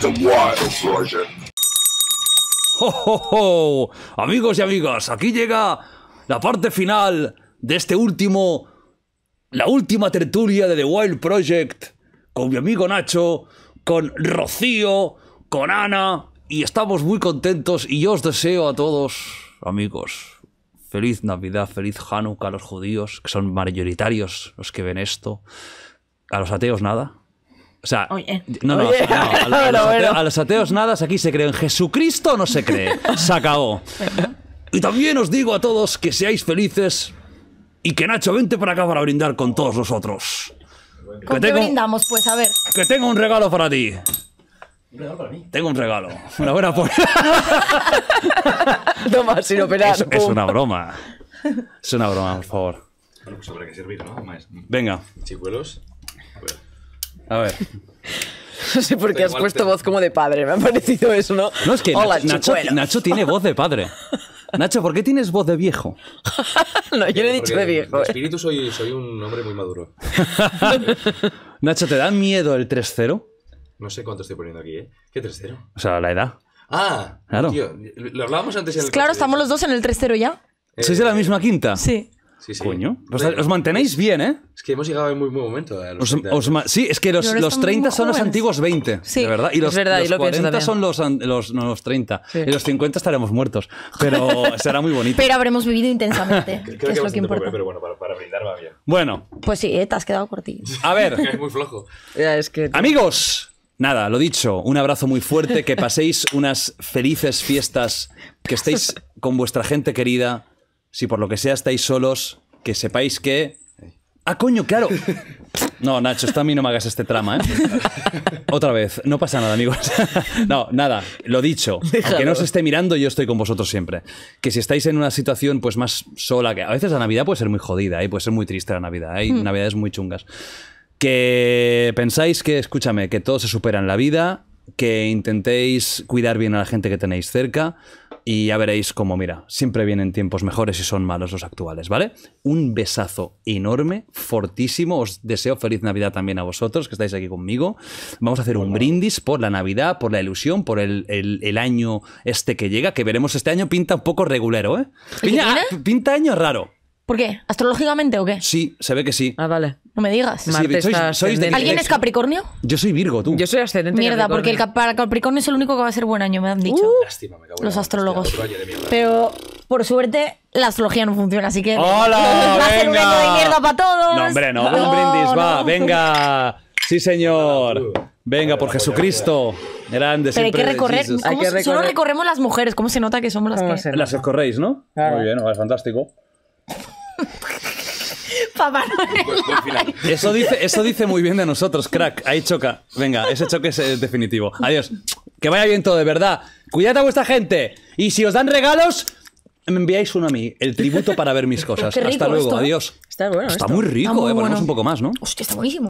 The Wild Project. Amigos y amigas, aquí llega la parte final de este último, la última tertulia de The Wild Project con mi amigo Nacho, con Rocío, con Ana y estamos muy contentos y yo os deseo a todos, amigos, feliz Navidad, feliz Hanukkah a los judíos, que son mayoritarios los que ven esto, a los ateos nada, o sea, no, no, a, los ateos, nada, aquí se cree en Jesucristo no se cree. Se acabó. Y también os digo a todos que seáis felices y que Nacho, vente para acá para brindar con todos nosotros. ¿Con qué brindamos, pues? A ver. Que tengo un regalo para ti. regalo para mí? Tengo un regalo. Una buena por... Toma, sin operar. Es, es una broma. Es una broma, por favor. Bueno, pues habrá que servir, ¿no? Venga. Chicuelos. A ver. No sé por qué has puesto voz como de padre, me ha parecido eso, ¿no? No, es que Nacho, tiene voz de padre. Nacho, ¿por qué tienes voz de viejo? no, yo le he dicho de viejo. De eh. espíritu soy, soy un hombre muy maduro. Nacho, ¿te da miedo el 3-0? No sé cuánto estoy poniendo aquí, ¿eh? ¿Qué 3-0? O sea, la edad. Ah, claro. lo hablábamos antes Claro, estamos los dos en el 3-0 ya. ¿Sois de la eh, misma quinta? Sí. Os, mantenéis bien, ¿eh? Es que hemos llegado en muy buen momento. Eh, sí, es que los, 30 son los antiguos 20. de verdad. Y los, 40 son los, 30. Y los 50 estaremos muertos. Pero será muy bonito. Pero habremos vivido intensamente. es lo que importa. pero bueno, para, brindar va bien. Bueno. Pues sí, eh, te has quedado ti A ver. es muy flojo. Amigos. Nada, lo dicho, un abrazo muy fuerte, que paséis unas felices fiestas, que estéis con vuestra gente querida, si por lo que sea estáis solos, que sepáis que... Ah, coño, claro. No, Nacho, esto a mí no me hagas este trama, ¿eh? Otra vez, no pasa nada, amigos. No, nada, lo dicho. que no os esté mirando, yo estoy con vosotros siempre. Que si estáis en una situación pues más sola, que a veces la Navidad puede ser muy jodida, y ¿eh? puede ser muy triste la Navidad, hay ¿eh? hmm. Navidades muy chungas. Que pensáis que, escúchame, que todo se supera en la vida, que intentéis cuidar bien a la gente que tenéis cerca y ya veréis cómo, mira, siempre vienen tiempos mejores y son malos los actuales, ¿vale? Un besazo enorme, fortísimo. Os deseo feliz Navidad también a vosotros que estáis aquí conmigo. Vamos a hacer un brindis por la Navidad, por la ilusión, por el, año este que llega, que veremos este año pinta un poco regulero, ¿eh? pinta año raro. ¿Por qué? ¿Astrológicamente o qué? Sí, se ve que sí. Ah, vale. No me digas. sois- ¿Alguien es Capricornio? Yo soy Virgo, tú. Yo soy ascendente. Mierda, porque el Capricornio. es el único que va a ser buen año, me han dicho. Uh, lástima, me Los astrólogos. Pero por suerte la astrología no funciona, así que ¡Hola! va a ser un venga. año de mierda para todos. No, hombre, no. Un brindis, va. Venga. Sí, señor. Venga, por Jesucristo. Grande, Pero hay que recorrer, solo recorremos las mujeres, ¿cómo se nota que somos las que Las escorréis, ¿no? Muy bien, es fantástico. Eso dice, eso dice muy bien de nosotros, crack. Ahí choca. Venga, ese choque es, definitivo. Adiós. Que vaya bien todo, de verdad. Cuidad a vuestra gente. Y si os dan regalos, me enviáis uno a mí, el tributo para ver mis cosas. Hasta luego, ¿eh? adiós. Está, muy rico, está ¿eh? un poco más, ¿no? Hostia, está buenísimo.